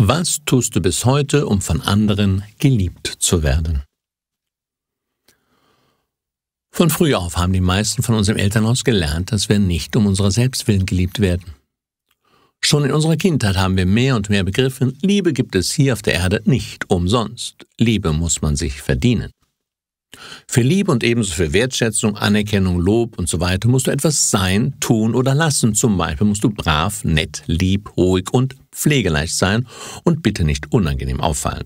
Was tust du bis heute, um von anderen geliebt zu werden? Von früh auf haben die meisten von uns im Elternhaus gelernt, dass wir nicht um unserer selbst willen geliebt werden. Schon in unserer Kindheit haben wir mehr und mehr begriffen, Liebe gibt es hier auf der Erde nicht umsonst. Liebe muss man sich verdienen. Für Liebe und ebenso für Wertschätzung, Anerkennung, Lob und so weiter musst du etwas sein, tun oder lassen. Zum Beispiel musst du brav, nett, lieb, ruhig und pflegeleicht sein und bitte nicht unangenehm auffallen.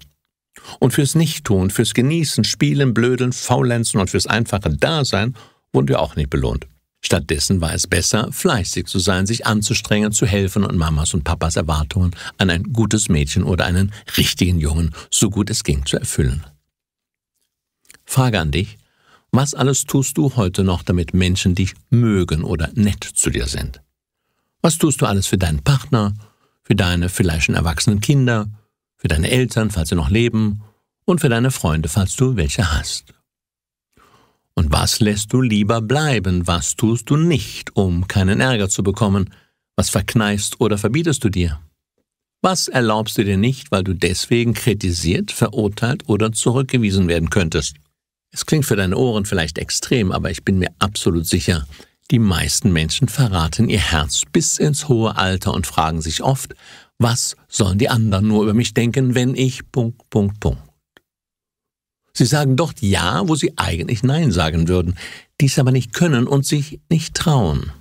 Und fürs Nichttun, fürs Genießen, Spielen, Blödeln, Faulenzen und fürs einfache Dasein wurden wir auch nicht belohnt. Stattdessen war es besser, fleißig zu sein, sich anzustrengen, zu helfen und Mamas und Papas Erwartungen an ein gutes Mädchen oder einen richtigen Jungen so gut es ging zu erfüllen. Frage an dich, was alles tust du heute noch, damit Menschen dich mögen oder nett zu dir sind? Was tust du alles für deinen Partner, für deine vielleicht schon erwachsenen Kinder, für deine Eltern, falls sie noch leben, und für deine Freunde, falls du welche hast? Und was lässt du lieber bleiben, was tust du nicht, um keinen Ärger zu bekommen, was verkneifst oder verbietest du dir? Was erlaubst du dir nicht, weil du deswegen kritisiert, verurteilt oder zurückgewiesen werden könntest? Es klingt für deine Ohren vielleicht extrem, aber ich bin mir absolut sicher, die meisten Menschen verraten ihr Herz bis ins hohe Alter und fragen sich oft, was sollen die anderen nur über mich denken, wenn ich Punkt, Punkt, Punkt. Sie sagen dort Ja, wo sie eigentlich Nein sagen würden, dies aber nicht können und sich nicht trauen.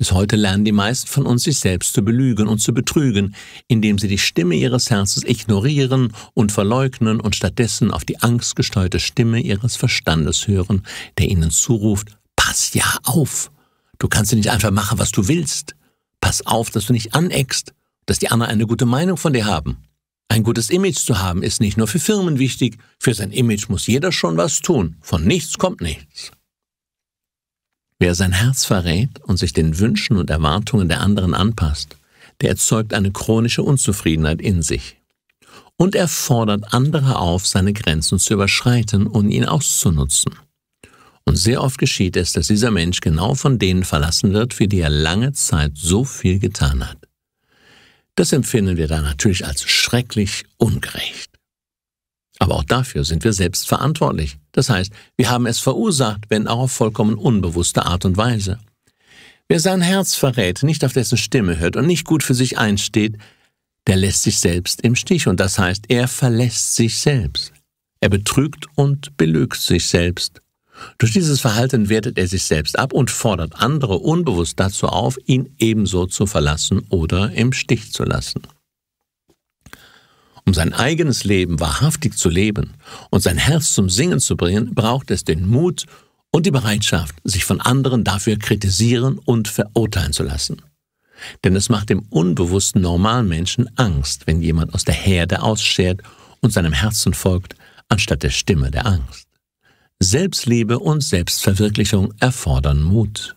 Bis heute lernen die meisten von uns, sich selbst zu belügen und zu betrügen, indem sie die Stimme ihres Herzens ignorieren und verleugnen und stattdessen auf die angstgesteuerte Stimme ihres Verstandes hören, der ihnen zuruft, pass ja auf. Du kannst dir nicht einfach machen, was du willst. Pass auf, dass du nicht aneckst, dass die anderen eine gute Meinung von dir haben. Ein gutes Image zu haben ist nicht nur für Firmen wichtig, für sein Image muss jeder schon was tun, von nichts kommt nichts. Wer sein Herz verrät und sich den Wünschen und Erwartungen der anderen anpasst, der erzeugt eine chronische Unzufriedenheit in sich. Und er fordert andere auf, seine Grenzen zu überschreiten und ihn auszunutzen. Und sehr oft geschieht es, dass dieser Mensch genau von denen verlassen wird, für die er lange Zeit so viel getan hat. Das empfinden wir dann natürlich als schrecklich ungerecht. Aber auch dafür sind wir selbst verantwortlich. Das heißt, wir haben es verursacht, wenn auch auf vollkommen unbewusste Art und Weise. Wer sein Herz verrät, nicht auf dessen Stimme hört und nicht gut für sich einsteht, der lässt sich selbst im Stich und das heißt, er verlässt sich selbst. Er betrügt und belügt sich selbst. Durch dieses Verhalten wertet er sich selbst ab und fordert andere unbewusst dazu auf, ihn ebenso zu verlassen oder im Stich zu lassen. Um sein eigenes Leben wahrhaftig zu leben und sein Herz zum Singen zu bringen, braucht es den Mut und die Bereitschaft, sich von anderen dafür kritisieren und verurteilen zu lassen. Denn es macht dem unbewussten normalen Menschen Angst, wenn jemand aus der Herde ausschert und seinem Herzen folgt, anstatt der Stimme der Angst. Selbstliebe und Selbstverwirklichung erfordern Mut.